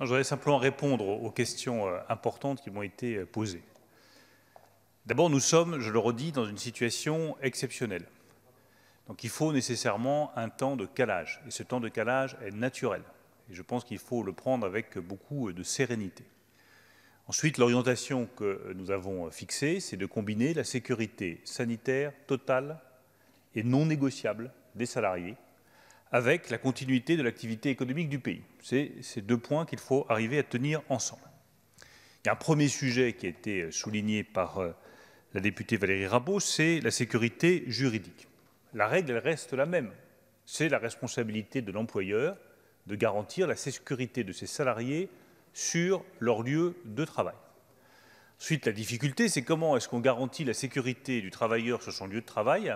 Je voudrais simplement répondre aux questions euh, importantes qui m'ont été euh, posées. D'abord, nous sommes, je le redis, dans une situation exceptionnelle. Donc il faut nécessairement un temps de calage. Et ce temps de calage est naturel. Et je pense qu'il faut le prendre avec beaucoup euh, de sérénité. Ensuite, l'orientation que nous avons fixée, c'est de combiner la sécurité sanitaire totale et non négociable des salariés avec la continuité de l'activité économique du pays. C'est ces deux points qu'il faut arriver à tenir ensemble. Il y a un premier sujet qui a été souligné par euh, la députée Valérie Rabault, c'est la sécurité juridique. La règle, elle reste la même. C'est la responsabilité de l'employeur de garantir la sécurité de ses salariés sur leur lieu de travail. Ensuite, la difficulté, c'est comment est-ce qu'on garantit la sécurité du travailleur sur son lieu de travail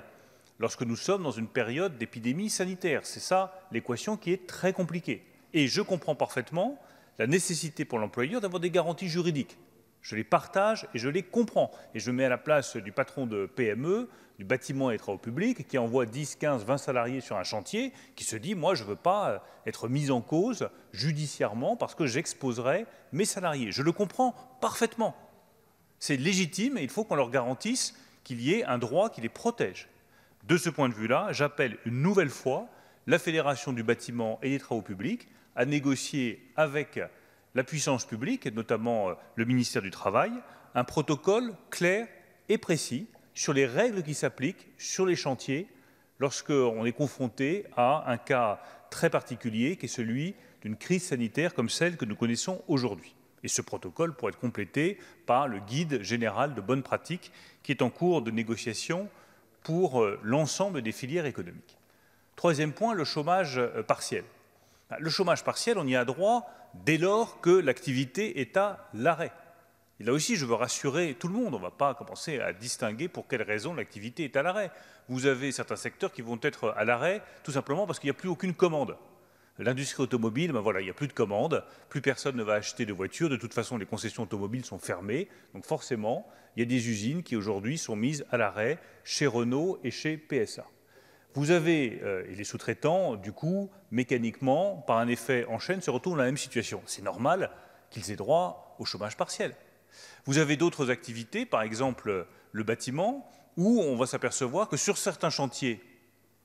lorsque nous sommes dans une période d'épidémie sanitaire. C'est ça l'équation qui est très compliquée. Et je comprends parfaitement la nécessité pour l'employeur d'avoir des garanties juridiques. Je les partage et je les comprends. Et je mets à la place du patron de PME, du bâtiment et des travaux publics, qui envoie 10, 15, 20 salariés sur un chantier, qui se dit, moi, je ne veux pas euh, être mis en cause judiciairement parce que j'exposerai mes salariés. Je le comprends parfaitement. C'est légitime et il faut qu'on leur garantisse qu'il y ait un droit qui les protège. De ce point de vue-là, j'appelle une nouvelle fois la Fédération du bâtiment et des travaux publics à négocier avec la puissance publique, et notamment euh, le ministère du Travail, un protocole clair et précis sur les règles qui s'appliquent sur les chantiers lorsqu'on est confronté à un cas très particulier qui est celui d'une crise sanitaire comme celle que nous connaissons aujourd'hui. Et ce protocole pourrait être complété par le guide général de bonnes pratiques qui est en cours de négociation pour euh, l'ensemble des filières économiques. Troisième point, le chômage euh, partiel. Bah, le chômage partiel, on y a droit dès lors que l'activité est à l'arrêt. Et là aussi, je veux rassurer tout le monde, on ne va pas commencer à distinguer pour quelles raisons l'activité est à l'arrêt. Vous avez certains secteurs qui vont être à l'arrêt tout simplement parce qu'il n'y a plus aucune commande. L'industrie automobile, ben voilà, il n'y a plus de commandes, plus personne ne va acheter de voitures. De toute façon, les concessions automobiles sont fermées. Donc forcément, il y a des usines qui aujourd'hui sont mises à l'arrêt chez Renault et chez PSA. Vous avez, euh, et les sous-traitants, du coup, mécaniquement, par un effet en chaîne, se retrouvent dans la même situation. C'est normal qu'ils aient droit au chômage partiel. Vous avez d'autres activités, par exemple le bâtiment, où on va s'apercevoir que sur certains chantiers,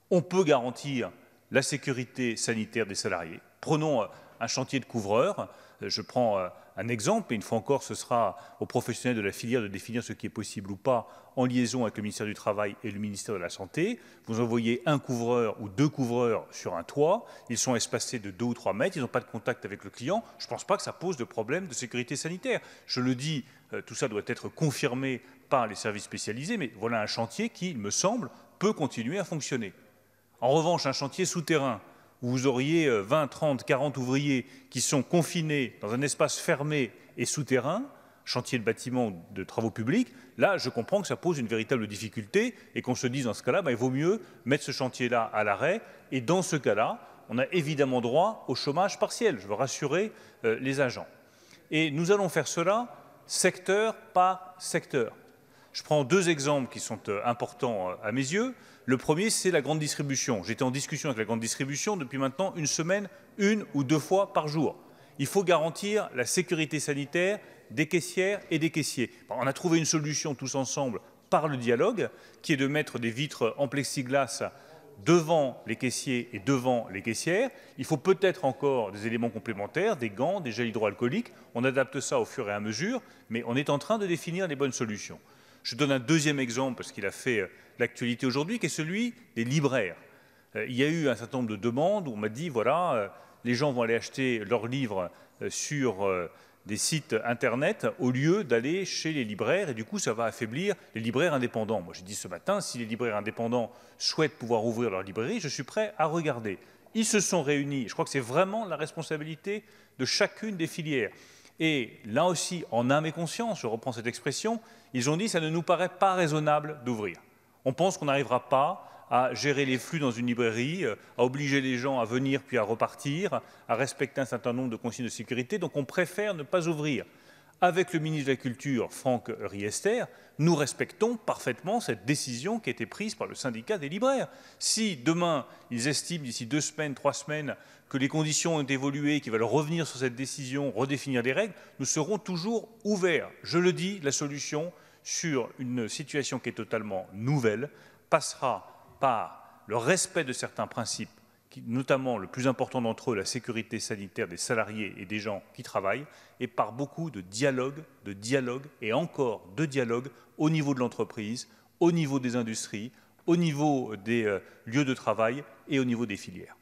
on peut garantir la sécurité sanitaire des salariés. Prenons euh, un chantier de couvreurs. Euh, je prends euh, un exemple, et une fois encore, ce sera aux professionnels de la filière de définir ce qui est possible ou pas en liaison avec le ministère du Travail et le ministère de la Santé. Vous envoyez un couvreur ou deux couvreurs sur un toit, ils sont espacés de deux ou trois mètres, ils n'ont pas de contact avec le client. Je ne pense pas que ça pose de problème de sécurité sanitaire. Je le dis, tout ça doit être confirmé par les services spécialisés, mais voilà un chantier qui, il me semble, peut continuer à fonctionner. En revanche, un chantier souterrain où vous auriez 20, 30, 40 ouvriers qui sont confinés dans un espace fermé et souterrain, chantier de bâtiment de travaux publics, là, je comprends que ça pose une véritable difficulté et qu'on se dise dans ce cas-là, bah, il vaut mieux mettre ce chantier-là à l'arrêt. Et dans ce cas-là, on a évidemment droit au chômage partiel. Je veux rassurer euh, les agents. Et nous allons faire cela secteur par secteur. Je prends deux exemples qui sont euh, importants euh, à mes yeux. Le premier, c'est la grande distribution. J'étais en discussion avec la grande distribution depuis maintenant une semaine, une ou deux fois par jour. Il faut garantir la sécurité sanitaire des caissières et des caissiers. On a trouvé une solution tous ensemble par le dialogue, qui est de mettre des vitres en plexiglas devant les caissiers et devant les caissières. Il faut peut-être encore des éléments complémentaires, des gants, des gels hydroalcooliques. On adapte ça au fur et à mesure, mais on est en train de définir les bonnes solutions. Je donne un deuxième exemple, parce qu'il a fait euh, l'actualité aujourd'hui, qui est celui des libraires. Euh, il y a eu un certain nombre de demandes où on m'a dit, voilà, euh, les gens vont aller acheter leurs livres sur des sites Internet au lieu d'aller chez les libraires, et du coup, ça va affaiblir les libraires indépendants. Moi, j'ai dit ce matin, si les libraires indépendants souhaitent pouvoir ouvrir leur librairie, je suis prêt à regarder. Ils se sont réunis. Je crois que c'est vraiment la responsabilité de chacune des filières. Et là aussi, en âme et conscience, je reprends cette expression, ils ont dit ça ne nous paraît pas raisonnable d'ouvrir. On pense qu'on n'arrivera pas à gérer les flux dans une librairie, euh, à obliger les gens à venir puis à repartir, à respecter un certain nombre de consignes de sécurité, donc on préfère ne pas ouvrir. Avec le ministre de la Culture, Franck Riester, nous respectons parfaitement cette décision qui a été prise par le syndicat des libraires. Si demain, ils estiment d'ici deux semaines, trois semaines, que les conditions ont évolué, qu'ils veulent revenir sur cette décision, redéfinir les règles, nous serons toujours ouverts. Je le dis, la solution, sur une situation qui est totalement nouvelle passera par le respect de certains principes, notamment le plus important d'entre eux, la sécurité sanitaire des salariés et des gens qui travaillent, et par beaucoup de dialogue, de dialogue et encore de dialogue au niveau de l'entreprise, au niveau des industries, au niveau des euh, lieux de travail et au niveau des filières.